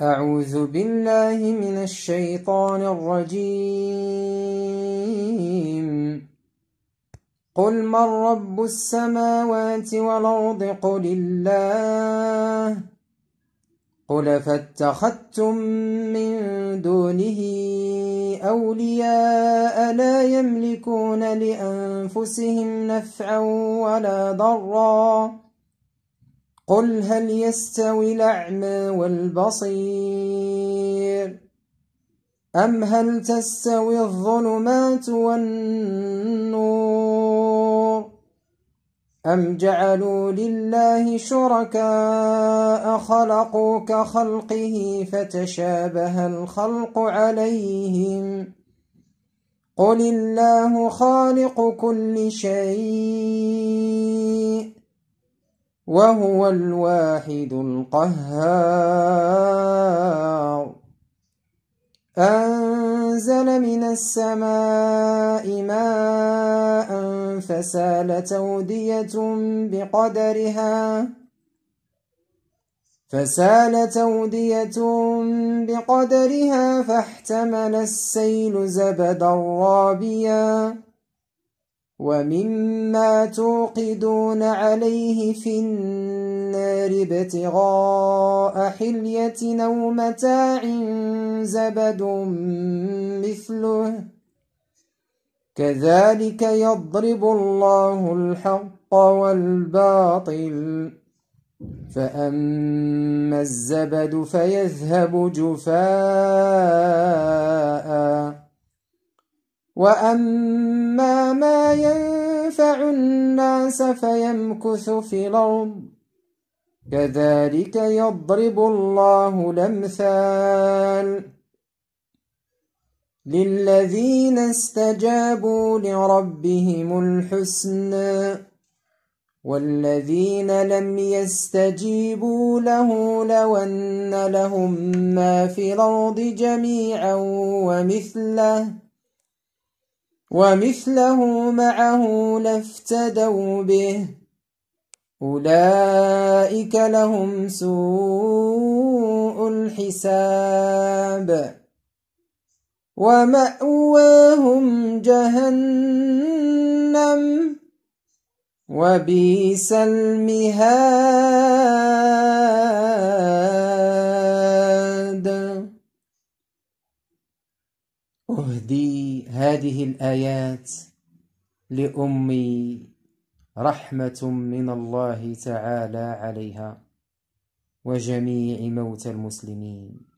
أعوذ بالله من الشيطان الرجيم قل من رب السماوات والأرض قل الله قل فاتخذتم من دونه أولياء لا يملكون لأنفسهم نفعا ولا ضرًّا قل هل يستوي الأعمى والبصير أم هل تستوي الظلمات والنور أم جعلوا لله شركاء خلقوا كخلقه فتشابه الخلق عليهم قل الله خالق كل شيء وهو الواحد القهار أنزل من السماء ماء فسال تودية بقدرها فسال تودية بقدرها فاحتمل السيل زبدا رابيا ومما توقدون عليه في النار ابتغاء حلية أو متاع زبد مثله كذلك يضرب الله الحق والباطل فأما الزبد فيذهب جفاءً وأما ما ينفع الناس فيمكث في الأرض كذلك يضرب الله الأمثال للذين استجابوا لربهم الحسنى والذين لم يستجيبوا له لو أن لهم ما في الأرض جميعا ومثله ومثله معه لافتدوا به أولئك لهم سوء الحساب ومأواهم جهنم وبئس المهاد اهدي هذه الآيات لأمي رحمة من الله تعالى عليها وجميع موتى المسلمين